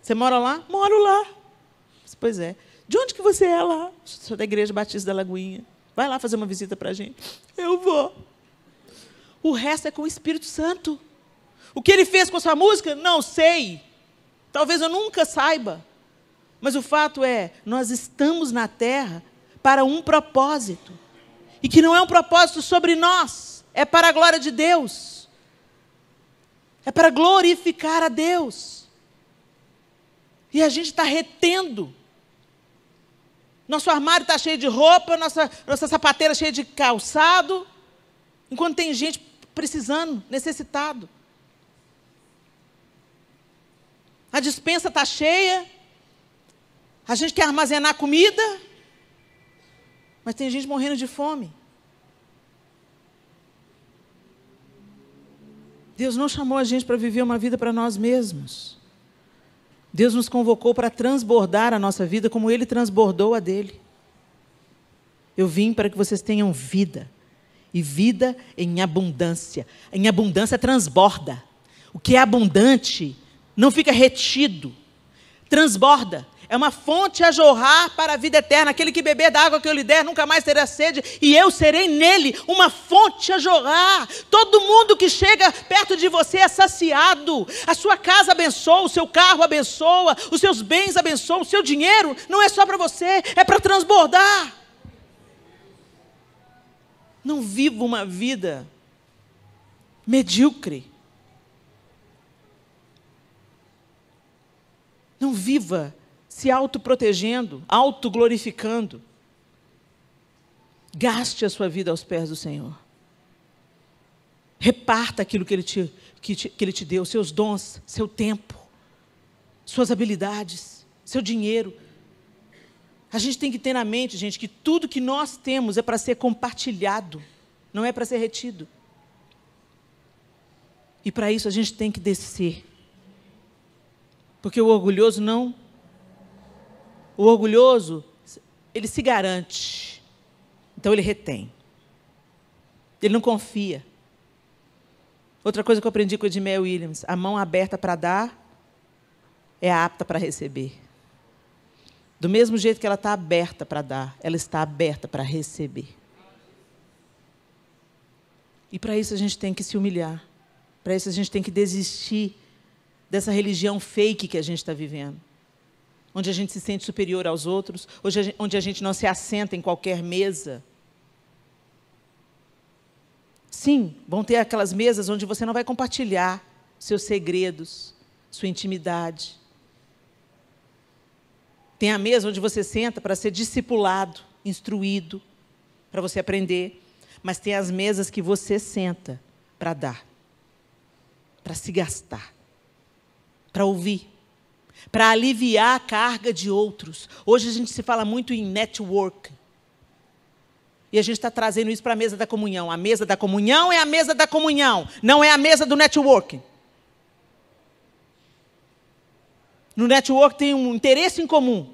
Você mora lá? Moro lá. Pois é. De onde que você é lá? Sou da Igreja Batista da Lagoinha. Vai lá fazer uma visita para a gente. Eu vou. O resto é com o Espírito Santo. O que ele fez com a sua música? Não sei. Talvez eu nunca saiba. Mas o fato é, nós estamos na terra para um propósito. E que não é um propósito sobre nós, é para a glória de Deus. É para glorificar a Deus. E a gente está retendo. Nosso armário está cheio de roupa, nossa, nossa sapateira cheia de calçado, enquanto tem gente precisando, necessitado. A dispensa está cheia, a gente quer armazenar comida, mas tem gente morrendo de fome. Deus não chamou a gente para viver uma vida para nós mesmos. Deus nos convocou para transbordar a nossa vida como Ele transbordou a dele. Eu vim para que vocês tenham vida, e vida em abundância. Em abundância transborda. O que é abundante não fica retido, transborda. É uma fonte a jorrar para a vida eterna. Aquele que beber da água que eu lhe der nunca mais terá sede, e eu serei nele uma fonte a jorrar. Todo mundo que chega perto de você é saciado. A sua casa abençoa, o seu carro abençoa, os seus bens abençoam, o seu dinheiro não é só para você, é para transbordar. Não viva uma vida medíocre. Não viva se autoprotegendo, autoglorificando. Gaste a sua vida aos pés do Senhor. Reparta aquilo que Ele te, que, te, que ele te deu, seus dons, seu tempo, suas habilidades, seu dinheiro. A gente tem que ter na mente, gente, que tudo que nós temos é para ser compartilhado, não é para ser retido. E para isso a gente tem que descer. Porque o orgulhoso não o orgulhoso, ele se garante. Então ele retém. Ele não confia. Outra coisa que eu aprendi com o Edmel Williams: a mão aberta para dar é apta para receber. Do mesmo jeito que ela está aberta para dar, ela está aberta para receber. E para isso a gente tem que se humilhar. Para isso a gente tem que desistir dessa religião fake que a gente está vivendo onde a gente se sente superior aos outros, onde a gente não se assenta em qualquer mesa. Sim, vão ter aquelas mesas onde você não vai compartilhar seus segredos, sua intimidade. Tem a mesa onde você senta para ser discipulado, instruído, para você aprender. Mas tem as mesas que você senta para dar, para se gastar, para ouvir, para aliviar a carga de outros. Hoje a gente se fala muito em network. E a gente está trazendo isso para a mesa da comunhão. A mesa da comunhão é a mesa da comunhão, não é a mesa do networking. No network tem um interesse em comum.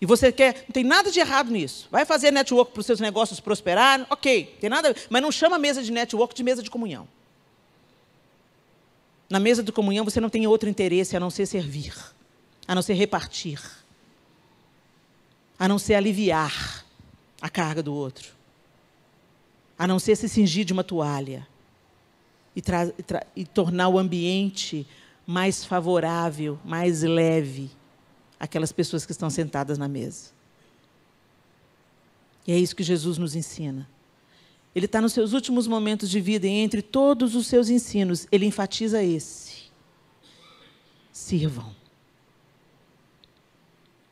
E você quer, não tem nada de errado nisso. Vai fazer network para os seus negócios prosperarem, ok, tem nada, mas não chama a mesa de network de mesa de comunhão. Na mesa de comunhão você não tem outro interesse a não ser servir, a não ser repartir, a não ser aliviar a carga do outro, a não ser se cingir de uma toalha e, e, e tornar o ambiente mais favorável, mais leve aquelas pessoas que estão sentadas na mesa. E é isso que Jesus nos ensina. Ele está nos seus últimos momentos de vida e entre todos os seus ensinos, ele enfatiza esse. Sirvam.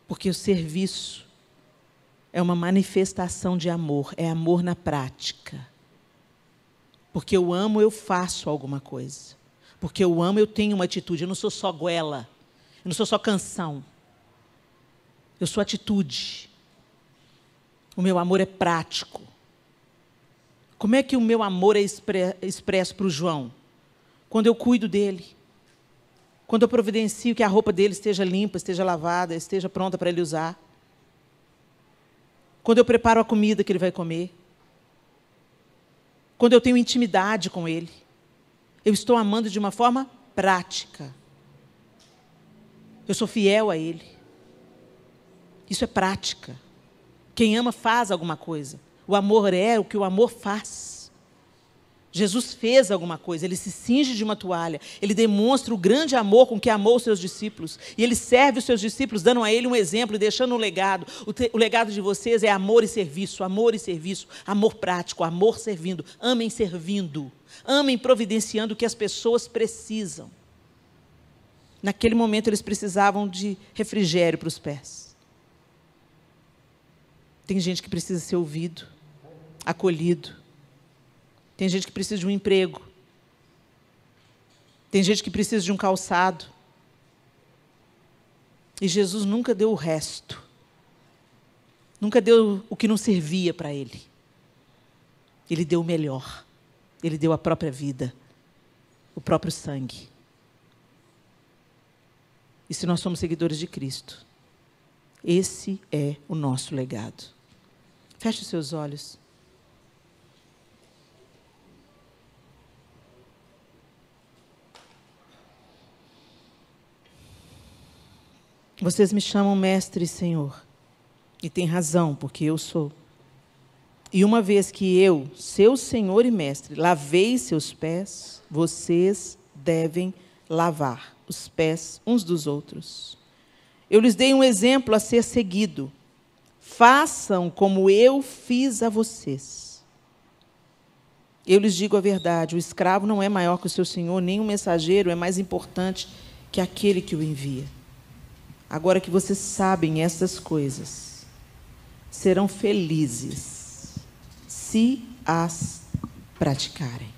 Porque o serviço é uma manifestação de amor, é amor na prática. Porque eu amo, eu faço alguma coisa. Porque eu amo, eu tenho uma atitude. Eu não sou só goela. Eu não sou só canção. Eu sou atitude. O meu amor é prático. Como é que o meu amor é expresso para o João? Quando eu cuido dele. Quando eu providencio que a roupa dele esteja limpa, esteja lavada, esteja pronta para ele usar. Quando eu preparo a comida que ele vai comer. Quando eu tenho intimidade com ele. Eu estou amando de uma forma prática. Eu sou fiel a ele. Isso é prática. Quem ama faz alguma coisa. O amor é o que o amor faz. Jesus fez alguma coisa, ele se cinge de uma toalha, ele demonstra o grande amor com que amou os seus discípulos, e ele serve os seus discípulos, dando a ele um exemplo e deixando um legado. O, te, o legado de vocês é amor e serviço, amor e serviço, amor prático, amor servindo. Amem servindo, amem providenciando o que as pessoas precisam. Naquele momento eles precisavam de refrigério para os pés. Tem gente que precisa ser ouvido acolhido. Tem gente que precisa de um emprego. Tem gente que precisa de um calçado. E Jesus nunca deu o resto. Nunca deu o que não servia para ele. Ele deu o melhor. Ele deu a própria vida, o próprio sangue. E se nós somos seguidores de Cristo, esse é o nosso legado. Feche os seus olhos. Vocês me chamam mestre e senhor. E tem razão, porque eu sou. E uma vez que eu, seu senhor e mestre, lavei seus pés, vocês devem lavar os pés uns dos outros. Eu lhes dei um exemplo a ser seguido. Façam como eu fiz a vocês. Eu lhes digo a verdade: o escravo não é maior que o seu senhor, nem o mensageiro é mais importante que aquele que o envia. Agora que vocês sabem essas coisas, serão felizes se as praticarem.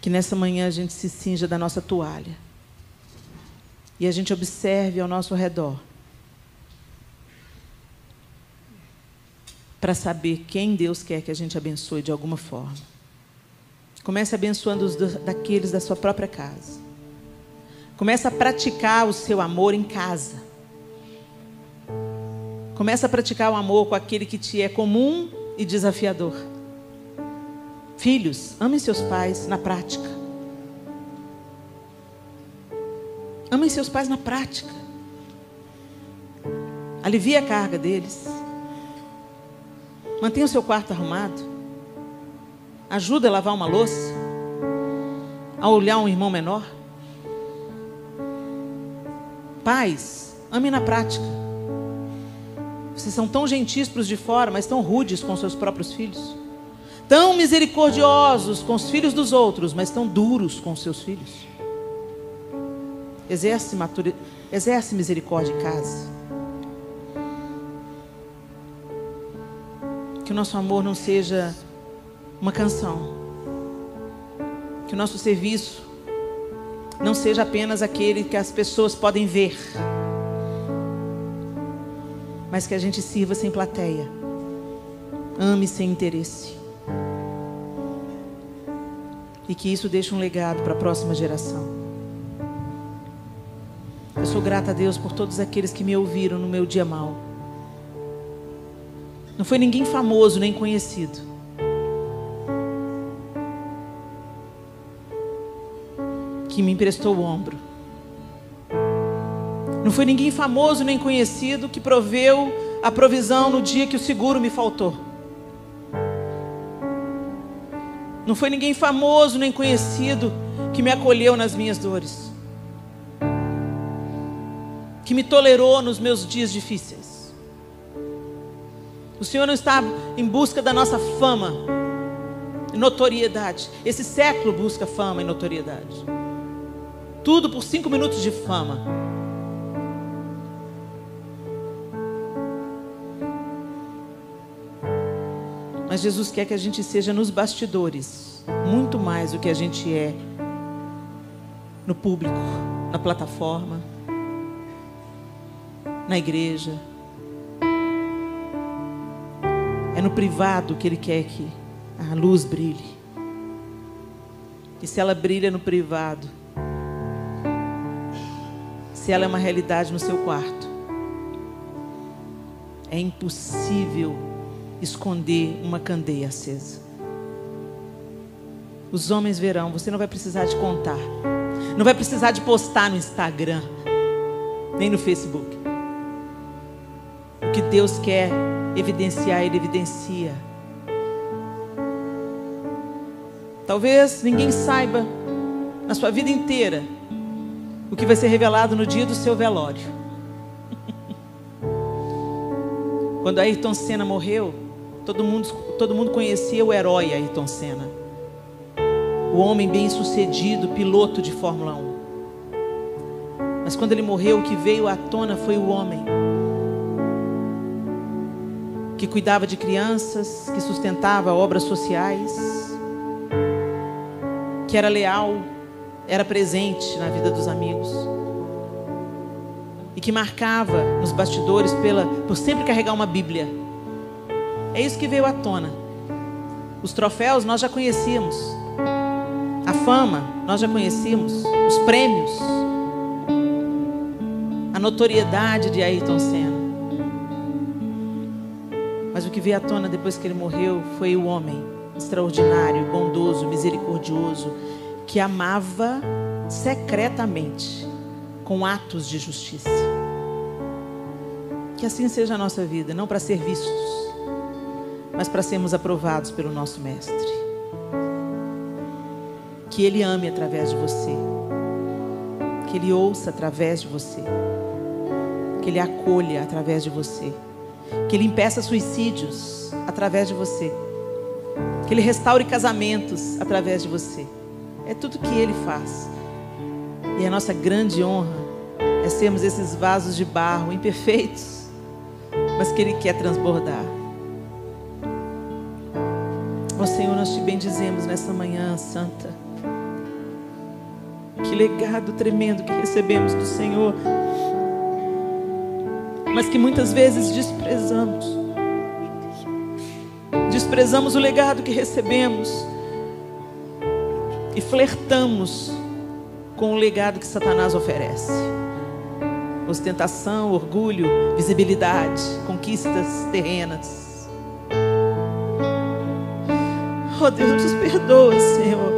Que nessa manhã a gente se cinja da nossa toalha e a gente observe ao nosso redor para saber quem Deus quer que a gente abençoe de alguma forma. Comece abençoando os daqueles da sua própria casa. Começa a praticar o seu amor em casa. Começa a praticar o amor com aquele que te é comum e desafiador. Filhos, amem seus pais na prática. Amem seus pais na prática. Alivie a carga deles. Mantenha o seu quarto arrumado. Ajuda a lavar uma louça. A olhar um irmão menor. Pais, amem na prática. Vocês são tão gentis para os de fora, mas tão rudes com seus próprios filhos. Tão misericordiosos com os filhos dos outros, mas tão duros com seus filhos. Exerce, matura, exerce misericórdia em casa. Que o nosso amor não seja uma canção. Que o nosso serviço não seja apenas aquele que as pessoas podem ver, mas que a gente sirva sem plateia, ame sem interesse, e que isso deixe um legado para a próxima geração. Eu sou grata a Deus por todos aqueles que me ouviram no meu dia mal. Não foi ninguém famoso nem conhecido. que me emprestou o ombro. Não foi ninguém famoso nem conhecido que proveu a provisão no dia que o seguro me faltou. Não foi ninguém famoso nem conhecido que me acolheu nas minhas dores, que me tolerou nos meus dias difíceis. O Senhor não está em busca da nossa fama e notoriedade. Esse século busca fama e notoriedade. Tudo por cinco minutos de fama. Mas Jesus quer que a gente seja nos bastidores muito mais do que a gente é no público, na plataforma, na igreja. É no privado que Ele quer que a luz brilhe. E se ela brilha no privado, se ela é uma realidade no seu quarto. É impossível esconder uma candeia acesa. Os homens verão, você não vai precisar de contar. Não vai precisar de postar no Instagram, nem no Facebook. O que Deus quer evidenciar, Ele evidencia. Talvez ninguém saiba na sua vida inteira o que vai ser revelado no dia do seu velório. Quando Ayrton Senna morreu, todo mundo, todo mundo conhecia o herói Ayrton Senna, o homem bem sucedido, piloto de Fórmula 1. Mas quando ele morreu, o que veio à tona foi o homem que cuidava de crianças, que sustentava obras sociais, que era leal era presente na vida dos amigos. E que marcava nos bastidores pela, por sempre carregar uma Bíblia. É isso que veio à tona. Os troféus nós já conhecíamos. A fama nós já conhecíamos. Os prêmios. A notoriedade de Ayrton Senna. Mas o que veio à tona depois que ele morreu foi o homem extraordinário, bondoso, misericordioso, que amava secretamente com atos de justiça. Que assim seja a nossa vida, não para ser vistos, mas para sermos aprovados pelo nosso Mestre. Que Ele ame através de você, que Ele ouça através de você, que Ele acolha através de você, que Ele impeça suicídios através de você, que Ele restaure casamentos através de você é tudo que Ele faz. E a nossa grande honra é sermos esses vasos de barro imperfeitos, mas que Ele quer transbordar. Ó oh, Senhor, nós te bendizemos nessa manhã santa. Que legado tremendo que recebemos do Senhor, mas que muitas vezes desprezamos. Desprezamos o legado que recebemos e flertamos com o legado que Satanás oferece. Ostentação, orgulho, visibilidade, conquistas terrenas. Oh Deus, nos perdoa, Senhor.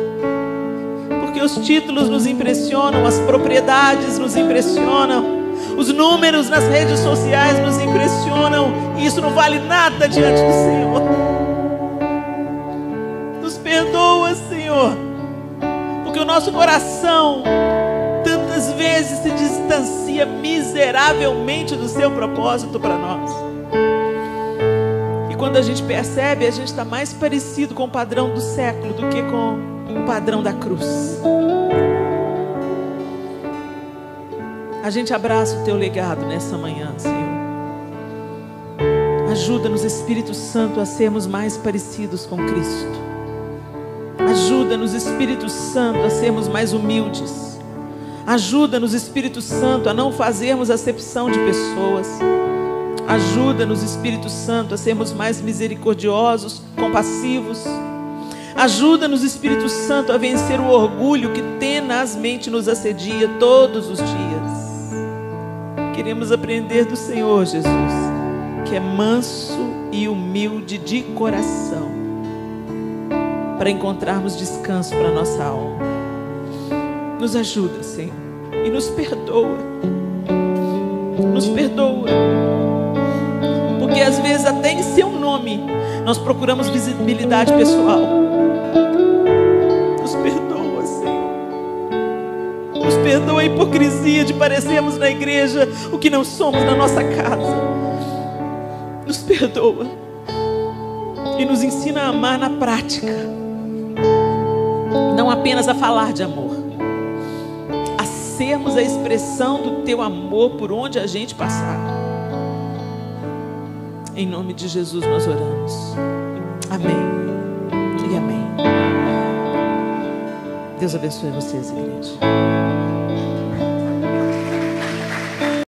Porque os títulos nos impressionam, as propriedades nos impressionam, os números nas redes sociais nos impressionam, e isso não vale nada diante do Senhor. nosso coração tantas vezes se distancia miseravelmente do seu propósito para nós. E quando a gente percebe, a gente está mais parecido com o padrão do século do que com o padrão da cruz. A gente abraça o teu legado nessa manhã, Senhor. Ajuda-nos, Espírito Santo, a sermos mais parecidos com Cristo. Ajuda-nos, Espírito Santo, a sermos mais humildes. Ajuda-nos, Espírito Santo, a não fazermos acepção de pessoas. Ajuda-nos, Espírito Santo, a sermos mais misericordiosos, compassivos. Ajuda-nos, Espírito Santo, a vencer o orgulho que tenazmente nos assedia todos os dias. Queremos aprender do Senhor Jesus, que é manso e humilde de coração para encontrarmos descanso para nossa alma. Nos ajuda, Senhor, e nos perdoa. Nos perdoa. Porque às vezes, até em seu nome, nós procuramos visibilidade pessoal. Nos perdoa, Senhor. Nos perdoa a hipocrisia de parecermos na igreja o que não somos na nossa casa. Nos perdoa e nos ensina a amar na prática não apenas a falar de amor, a sermos a expressão do teu amor por onde a gente passar. Em nome de Jesus nós oramos. Amém e amém. Deus abençoe vocês, igreja.